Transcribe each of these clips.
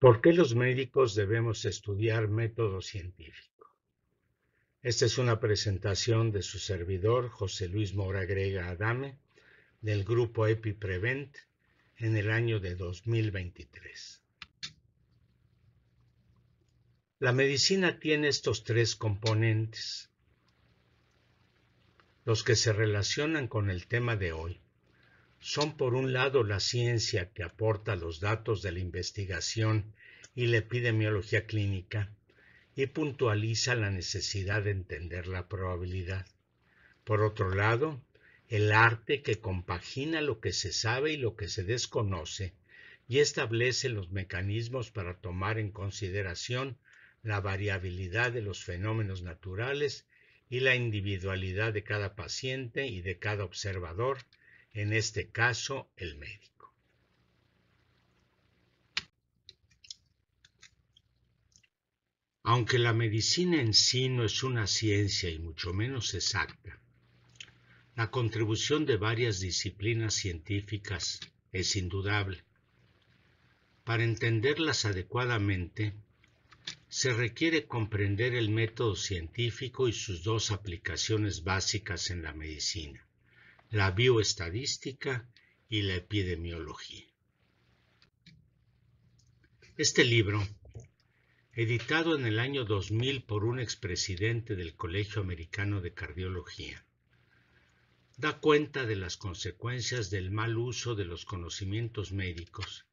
¿Por qué los médicos debemos estudiar método científico? Esta es una presentación de su servidor, José Luis Mora Grega Adame, del grupo EpiPrevent, en el año de 2023. La medicina tiene estos tres componentes, los que se relacionan con el tema de hoy son por un lado la ciencia que aporta los datos de la investigación y la epidemiología clínica y puntualiza la necesidad de entender la probabilidad. Por otro lado, el arte que compagina lo que se sabe y lo que se desconoce y establece los mecanismos para tomar en consideración la variabilidad de los fenómenos naturales y la individualidad de cada paciente y de cada observador en este caso el médico. Aunque la medicina en sí no es una ciencia y mucho menos exacta, la contribución de varias disciplinas científicas es indudable. Para entenderlas adecuadamente, se requiere comprender el método científico y sus dos aplicaciones básicas en la medicina la bioestadística y la epidemiología. Este libro, editado en el año 2000 por un expresidente del Colegio Americano de Cardiología, da cuenta de las consecuencias del mal uso de los conocimientos médicos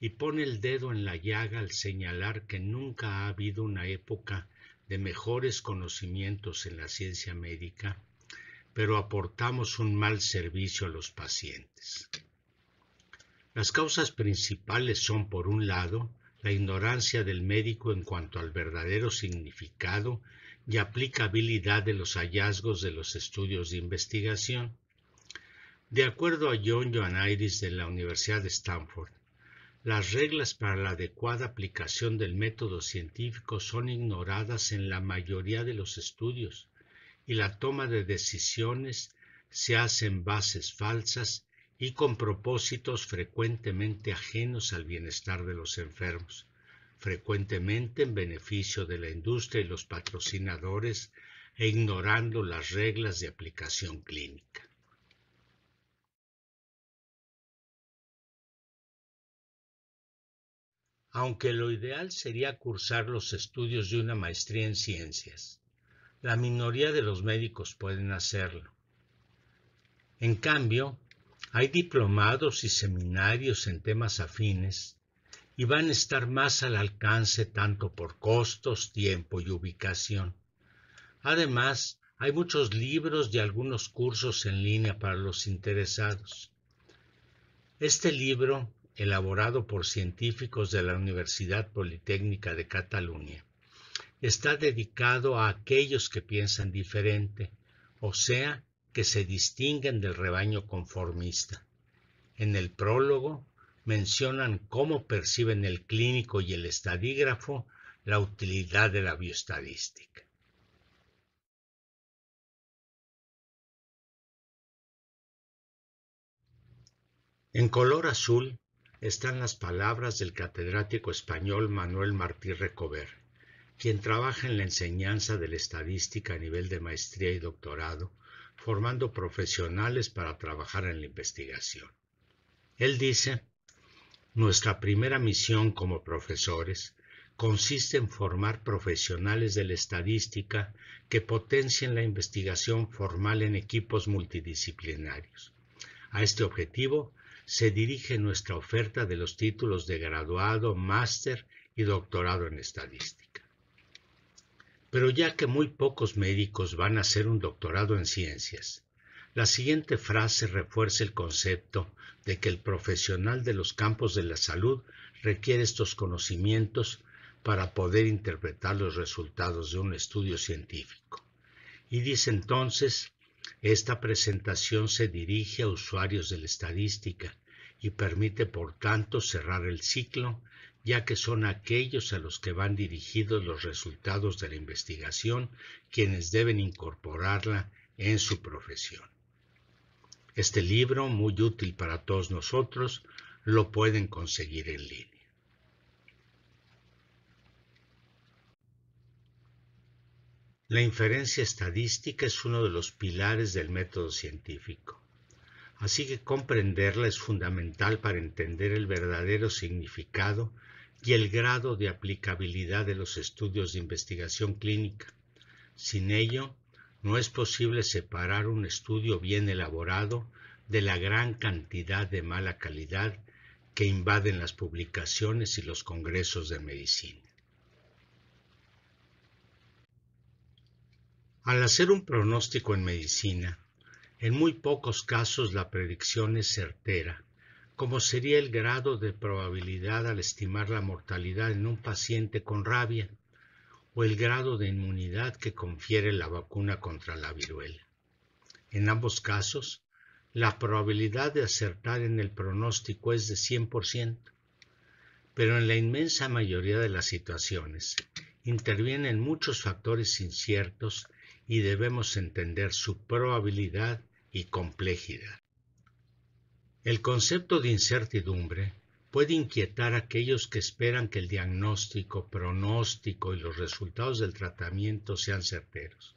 y pone el dedo en la llaga al señalar que nunca ha habido una época de mejores conocimientos en la ciencia médica pero aportamos un mal servicio a los pacientes. Las causas principales son, por un lado, la ignorancia del médico en cuanto al verdadero significado y aplicabilidad de los hallazgos de los estudios de investigación. De acuerdo a John Ioannidis de la Universidad de Stanford, las reglas para la adecuada aplicación del método científico son ignoradas en la mayoría de los estudios y la toma de decisiones se hace en bases falsas y con propósitos frecuentemente ajenos al bienestar de los enfermos, frecuentemente en beneficio de la industria y los patrocinadores e ignorando las reglas de aplicación clínica. Aunque lo ideal sería cursar los estudios de una maestría en ciencias, la minoría de los médicos pueden hacerlo. En cambio, hay diplomados y seminarios en temas afines y van a estar más al alcance tanto por costos, tiempo y ubicación. Además, hay muchos libros y algunos cursos en línea para los interesados. Este libro, elaborado por científicos de la Universidad Politécnica de Cataluña, está dedicado a aquellos que piensan diferente, o sea, que se distinguen del rebaño conformista. En el prólogo mencionan cómo perciben el clínico y el estadígrafo la utilidad de la bioestadística. En color azul están las palabras del catedrático español Manuel Martí Recover quien trabaja en la enseñanza de la estadística a nivel de maestría y doctorado, formando profesionales para trabajar en la investigación. Él dice, nuestra primera misión como profesores consiste en formar profesionales de la estadística que potencien la investigación formal en equipos multidisciplinarios. A este objetivo se dirige nuestra oferta de los títulos de graduado, máster y doctorado en estadística. Pero ya que muy pocos médicos van a hacer un doctorado en ciencias, la siguiente frase refuerza el concepto de que el profesional de los campos de la salud requiere estos conocimientos para poder interpretar los resultados de un estudio científico. Y dice entonces, esta presentación se dirige a usuarios de la estadística y permite por tanto cerrar el ciclo ya que son aquellos a los que van dirigidos los resultados de la investigación quienes deben incorporarla en su profesión. Este libro, muy útil para todos nosotros, lo pueden conseguir en línea. La inferencia estadística es uno de los pilares del método científico, así que comprenderla es fundamental para entender el verdadero significado y el grado de aplicabilidad de los estudios de investigación clínica. Sin ello, no es posible separar un estudio bien elaborado de la gran cantidad de mala calidad que invaden las publicaciones y los congresos de medicina. Al hacer un pronóstico en medicina, en muy pocos casos la predicción es certera como sería el grado de probabilidad al estimar la mortalidad en un paciente con rabia o el grado de inmunidad que confiere la vacuna contra la viruela. En ambos casos, la probabilidad de acertar en el pronóstico es de 100%, pero en la inmensa mayoría de las situaciones intervienen muchos factores inciertos y debemos entender su probabilidad y complejidad. El concepto de incertidumbre puede inquietar a aquellos que esperan que el diagnóstico, pronóstico y los resultados del tratamiento sean certeros.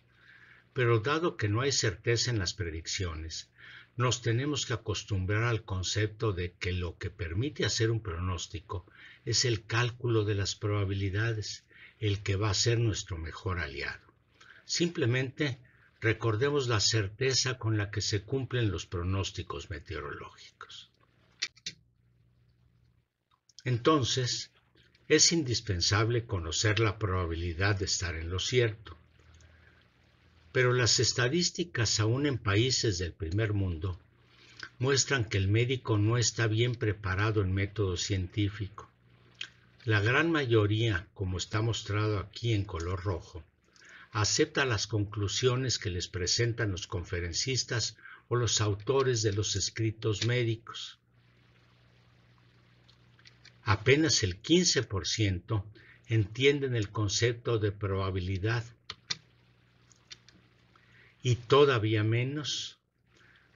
Pero dado que no hay certeza en las predicciones, nos tenemos que acostumbrar al concepto de que lo que permite hacer un pronóstico es el cálculo de las probabilidades, el que va a ser nuestro mejor aliado. Simplemente recordemos la certeza con la que se cumplen los pronósticos meteorológicos. Entonces, es indispensable conocer la probabilidad de estar en lo cierto. Pero las estadísticas, aún en países del primer mundo, muestran que el médico no está bien preparado en método científico. La gran mayoría, como está mostrado aquí en color rojo, acepta las conclusiones que les presentan los conferencistas o los autores de los escritos médicos. Apenas el 15% entienden el concepto de probabilidad y todavía menos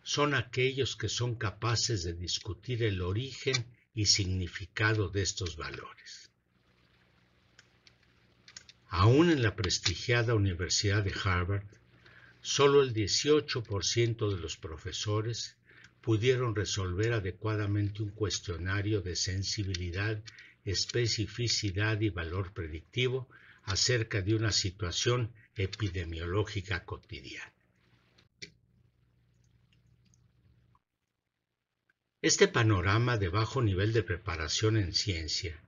son aquellos que son capaces de discutir el origen y significado de estos valores. Aún en la prestigiada Universidad de Harvard, solo el 18% de los profesores pudieron resolver adecuadamente un cuestionario de sensibilidad, especificidad y valor predictivo acerca de una situación epidemiológica cotidiana. Este panorama de bajo nivel de preparación en ciencia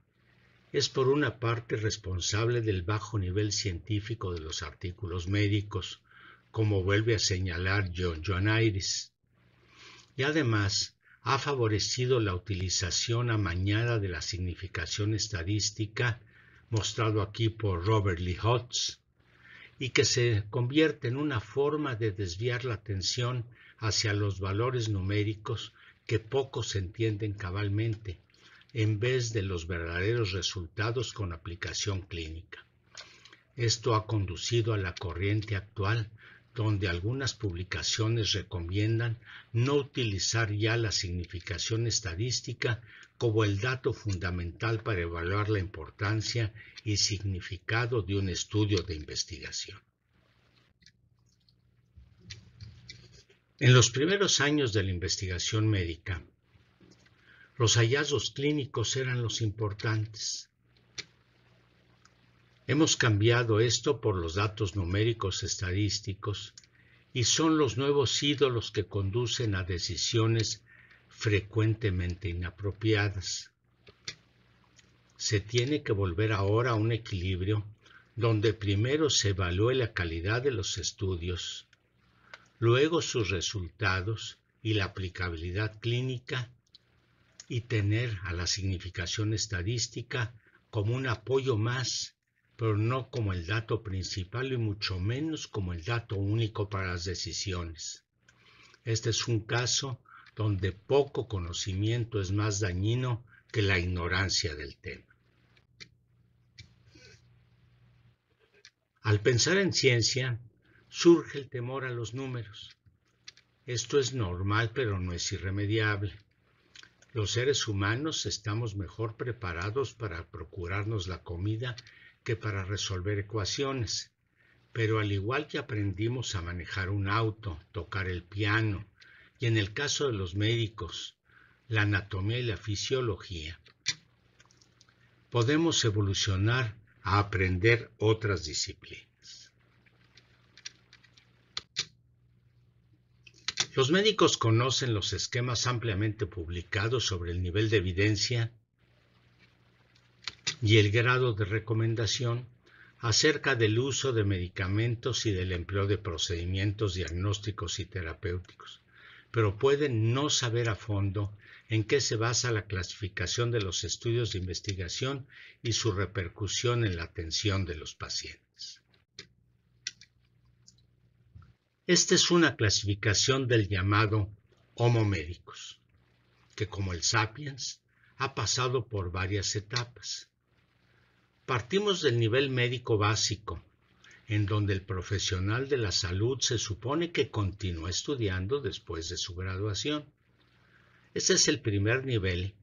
es por una parte responsable del bajo nivel científico de los artículos médicos, como vuelve a señalar John Iris, y además ha favorecido la utilización amañada de la significación estadística, mostrado aquí por Robert Lee Hotz, y que se convierte en una forma de desviar la atención hacia los valores numéricos que pocos entienden cabalmente en vez de los verdaderos resultados con aplicación clínica. Esto ha conducido a la corriente actual donde algunas publicaciones recomiendan no utilizar ya la significación estadística como el dato fundamental para evaluar la importancia y significado de un estudio de investigación. En los primeros años de la investigación médica, los hallazgos clínicos eran los importantes. Hemos cambiado esto por los datos numéricos estadísticos y son los nuevos ídolos que conducen a decisiones frecuentemente inapropiadas. Se tiene que volver ahora a un equilibrio donde primero se evalúe la calidad de los estudios, luego sus resultados y la aplicabilidad clínica y tener a la significación estadística como un apoyo más, pero no como el dato principal y mucho menos como el dato único para las decisiones. Este es un caso donde poco conocimiento es más dañino que la ignorancia del tema. Al pensar en ciencia, surge el temor a los números. Esto es normal, pero no es irremediable. Los seres humanos estamos mejor preparados para procurarnos la comida que para resolver ecuaciones. Pero al igual que aprendimos a manejar un auto, tocar el piano, y en el caso de los médicos, la anatomía y la fisiología, podemos evolucionar a aprender otras disciplinas. Los médicos conocen los esquemas ampliamente publicados sobre el nivel de evidencia y el grado de recomendación acerca del uso de medicamentos y del empleo de procedimientos diagnósticos y terapéuticos, pero pueden no saber a fondo en qué se basa la clasificación de los estudios de investigación y su repercusión en la atención de los pacientes. Esta es una clasificación del llamado Homo que como el sapiens ha pasado por varias etapas. Partimos del nivel médico básico, en donde el profesional de la salud se supone que continúa estudiando después de su graduación. Ese es el primer nivel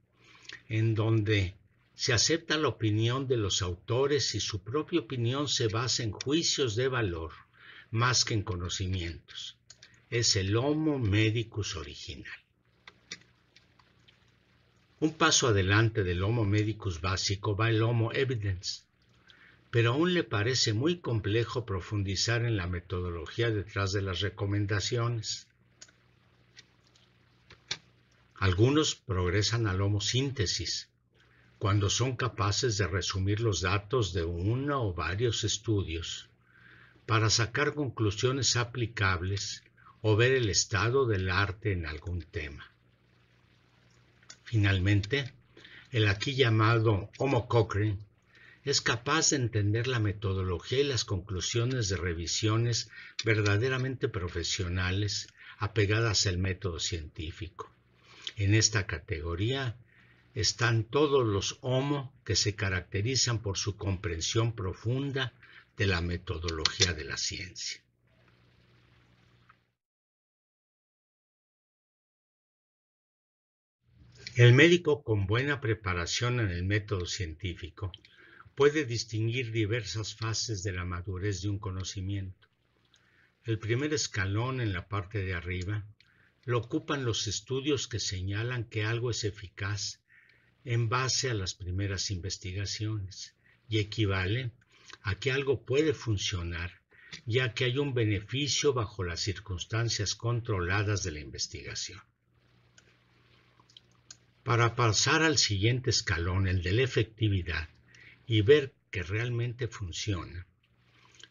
en donde se acepta la opinión de los autores y su propia opinión se basa en juicios de valor más que en conocimientos. Es el Homo Medicus original. Un paso adelante del Homo Medicus básico va el Homo Evidence, pero aún le parece muy complejo profundizar en la metodología detrás de las recomendaciones. Algunos progresan al Homo Síntesis, cuando son capaces de resumir los datos de uno o varios estudios para sacar conclusiones aplicables o ver el estado del arte en algún tema. Finalmente, el aquí llamado Homo Cochrane es capaz de entender la metodología y las conclusiones de revisiones verdaderamente profesionales apegadas al método científico. En esta categoría están todos los homo que se caracterizan por su comprensión profunda de la metodología de la ciencia. El médico con buena preparación en el método científico puede distinguir diversas fases de la madurez de un conocimiento. El primer escalón en la parte de arriba lo ocupan los estudios que señalan que algo es eficaz en base a las primeras investigaciones y equivale a que algo puede funcionar, ya que hay un beneficio bajo las circunstancias controladas de la investigación. Para pasar al siguiente escalón, el de la efectividad, y ver que realmente funciona,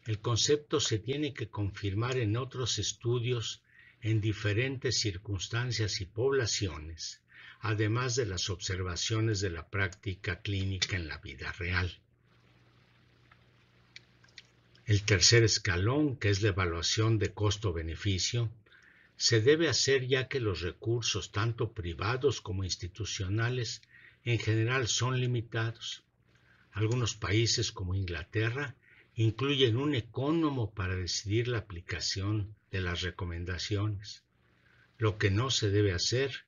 el concepto se tiene que confirmar en otros estudios en diferentes circunstancias y poblaciones, además de las observaciones de la práctica clínica en la vida real. El tercer escalón, que es la evaluación de costo-beneficio, se debe hacer ya que los recursos, tanto privados como institucionales, en general son limitados. Algunos países como Inglaterra incluyen un ecónomo para decidir la aplicación de las recomendaciones. Lo que no se debe hacer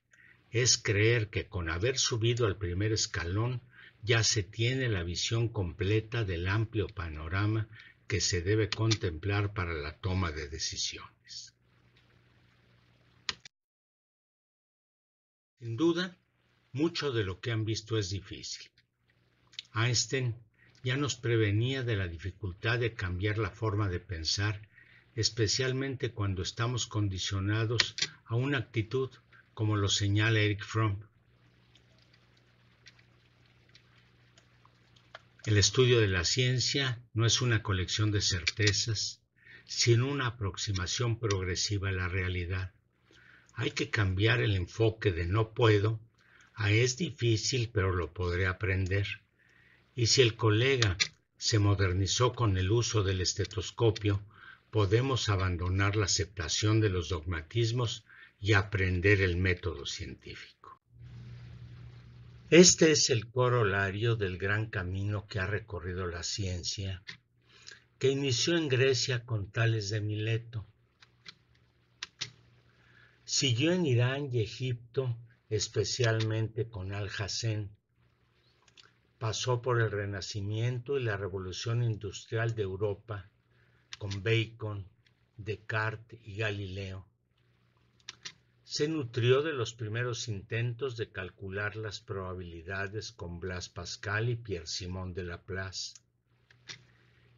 es creer que con haber subido al primer escalón ya se tiene la visión completa del amplio panorama se debe contemplar para la toma de decisiones. Sin duda, mucho de lo que han visto es difícil. Einstein ya nos prevenía de la dificultad de cambiar la forma de pensar, especialmente cuando estamos condicionados a una actitud, como lo señala Eric Fromm, El estudio de la ciencia no es una colección de certezas, sino una aproximación progresiva a la realidad. Hay que cambiar el enfoque de no puedo a es difícil pero lo podré aprender. Y si el colega se modernizó con el uso del estetoscopio, podemos abandonar la aceptación de los dogmatismos y aprender el método científico. Este es el corolario del gran camino que ha recorrido la ciencia, que inició en Grecia con Tales de Mileto. Siguió en Irán y Egipto, especialmente con al hassan Pasó por el Renacimiento y la Revolución Industrial de Europa, con Bacon, Descartes y Galileo se nutrió de los primeros intentos de calcular las probabilidades con Blas Pascal y Pierre Simon de Laplace.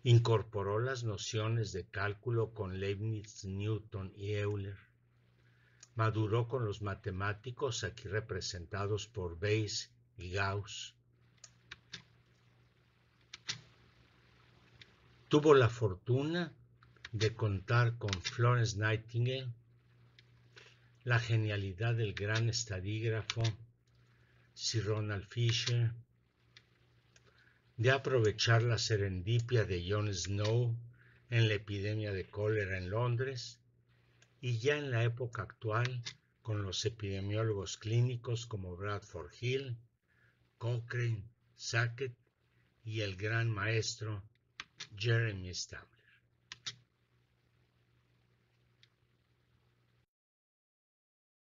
Incorporó las nociones de cálculo con Leibniz, Newton y Euler. Maduró con los matemáticos aquí representados por Bayes y Gauss. Tuvo la fortuna de contar con Florence Nightingale, la genialidad del gran estadígrafo Sir Ronald Fisher, de aprovechar la serendipia de John Snow en la epidemia de cólera en Londres y ya en la época actual con los epidemiólogos clínicos como Bradford Hill, Cochrane, Sackett y el gran maestro Jeremy Stamp.